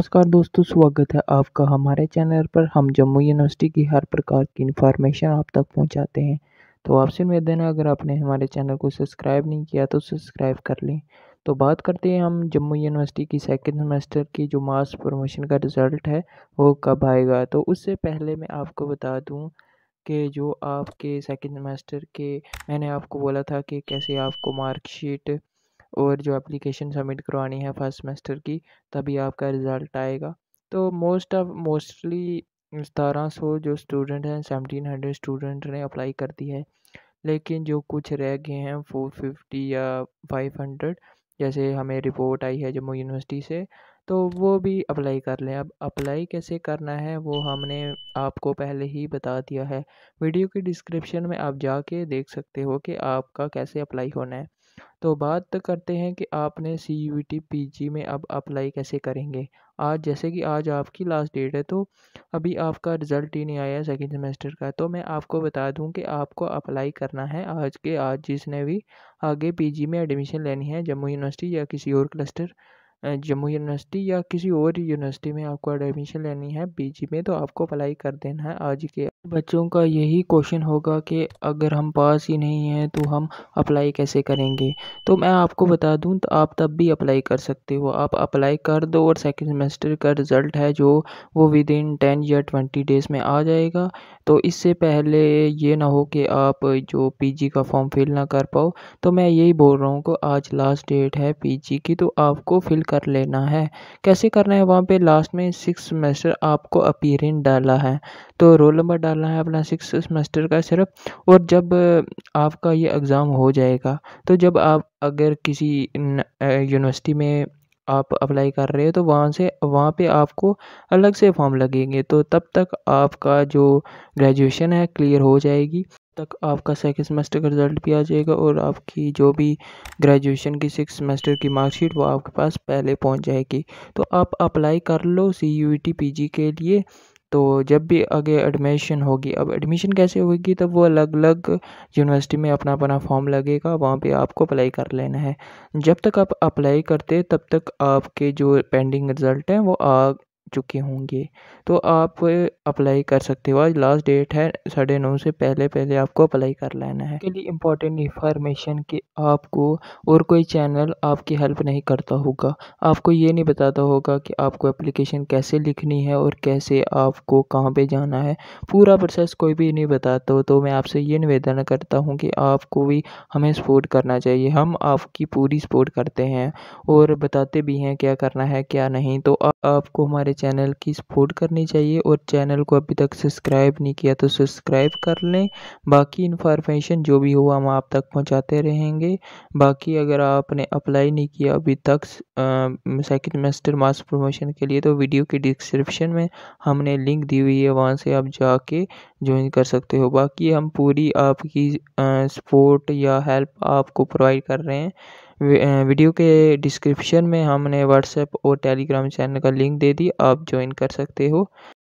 नमस्कार दोस्तों स्वागत है आपका हमारे चैनल पर हम जम्मू यूनिवर्सिटी की हर प्रकार की इन्फॉर्मेशन आप तक पहुंचाते हैं तो आपसे निवेदन है अगर आपने हमारे चैनल को सब्सक्राइब नहीं किया तो सब्सक्राइब कर लें तो बात करते हैं हम जम्मू यूनिवर्सिटी की सेकेंड सेमेस्टर की जो मास प्रमोशन का रिज़ल्ट है वो कब आएगा तो उससे पहले मैं आपको बता दूँ कि जो आपके सेकेंड सेमेस्टर के मैंने आपको बोला था कि कैसे आपको मार्कशीट और जो एप्लीकेशन सबमिट करवानी है फर्स्ट सेमेस्टर की तभी आपका रिज़ल्ट आएगा तो मोस्ट ऑफ मोस्टली सतारह सौ जो स्टूडेंट हैं सेवनटीन हंड्रेड स्टूडेंट ने अप्लाई कर दी है लेकिन जो कुछ रह गए हैं फोर फिफ्टी या फाइव हंड्रेड जैसे हमें रिपोर्ट आई है जम्मू यूनिवर्सिटी से तो वो भी अप्लाई कर लें अब अप्लाई कैसे करना है वो हमने आपको पहले ही बता दिया है वीडियो के डिस्क्रिप्शन में आप जाके देख सकते हो कि आपका कैसे अप्लाई होना है तो बात करते हैं कि आपने C U T P G में अब अप्लाई कैसे करेंगे आज जैसे कि आज आपकी लास्ट डेट है तो अभी आपका रिज़ल्ट ही नहीं आया सेकेंड सेमेस्टर का तो मैं आपको बता दूं कि आपको अप्लाई करना है आज के आज जिसने भी आगे पीजी में एडमिशन लेनी है जम्मू यूनिवर्सिटी या किसी और क्लस्टर जम्मू यूनिवर्सिटी या किसी और यूनिवर्सिटी में आपको एडमिशन लेनी है पी में तो आपको अप्लाई कर देना है आज के बच्चों का यही क्वेश्चन होगा कि अगर हम पास ही नहीं हैं तो हम अप्लाई कैसे करेंगे तो मैं आपको बता दूं तो आप तब भी अप्लाई कर सकते हो आप अप्लाई कर दो और सेकंड सेमेस्टर का रिज़ल्ट है जो वो विद इन टेन या ट्वेंटी डेज़ में आ जाएगा तो इससे पहले ये ना हो कि आप जो पीजी का फॉर्म फिल ना कर पाओ तो मैं यही बोल रहा हूँ कि आज लास्ट डेट है पी की तो आपको फिल कर लेना है कैसे करना है वहाँ पर लास्ट में सिक्स सेमेस्टर आपको अपीरेंट डाला है तो रोल नंबर डालना है अपना सिक्स सेमेस्टर का सिर्फ और जब आपका ये एग्ज़ाम हो जाएगा तो जब आप अगर किसी यूनिवर्सिटी में आप अप्लाई कर रहे हो तो वहाँ से वहाँ पे आपको अलग से फॉर्म लगेंगे तो तब तक आपका जो ग्रेजुएशन है क्लियर हो जाएगी तक आपका सेकेंड सेमेस्टर का रिज़ल्ट भी आ जाएगा और आपकी जो भी ग्रेजुएशन की सिक्स सेमेस्टर की मार्कशीट वो आपके पास पहले पहुंच जाएगी तो आप अप्लाई कर लो C U T P G के लिए तो जब भी आगे एडमिशन होगी अब एडमिशन कैसे होगी तब वो अलग अलग यूनिवर्सिटी में अपना अपना फॉर्म लगेगा वहाँ पे आपको अप्लाई कर लेना है जब तक आप अप्लाई करते तब तक आपके जो पेंडिंग रिज़ल्ट हैं वो आ चुके होंगे तो आप अप्लाई कर सकते हो आज लास्ट डेट है साढ़े नौ से पहले पहले आपको अप्लाई कर लेना है के लिए इम्पोर्टेंट इन्फॉर्मेशन कि आपको और कोई चैनल आपकी हेल्प नहीं करता होगा आपको ये नहीं बताता होगा कि आपको एप्लीकेशन कैसे लिखनी है और कैसे आपको कहाँ पे जाना है पूरा प्रोसेस कोई भी नहीं बताता हो तो मैं आपसे ये निवेदन करता हूँ कि आपको भी हमें सपोर्ट करना चाहिए हम आपकी पूरी सपोर्ट करते हैं और बताते भी हैं क्या करना है क्या नहीं तो आपको हमारे चैनल की सपोर्ट करनी चाहिए और चैनल को अभी तक सब्सक्राइब नहीं किया तो सब्सक्राइब कर लें बाकी इन्फॉर्मेशन जो भी हो हम आप तक पहुंचाते रहेंगे बाकी अगर आपने अप्लाई नहीं किया अभी तक सेकेंड सेमेस्टर मास प्रमोशन के लिए तो वीडियो के डिस्क्रिप्शन में हमने लिंक दी हुई है वहाँ से आप जाके ज्वाइन कर सकते हो बाकी हम पूरी आपकी सपोर्ट या हेल्प आपको प्रोवाइड कर रहे हैं वीडियो के डिस्क्रिप्शन में हमने व्हाट्सएप और टेलीग्राम चैनल का लिंक दे दी आप ज्वाइन कर सकते हो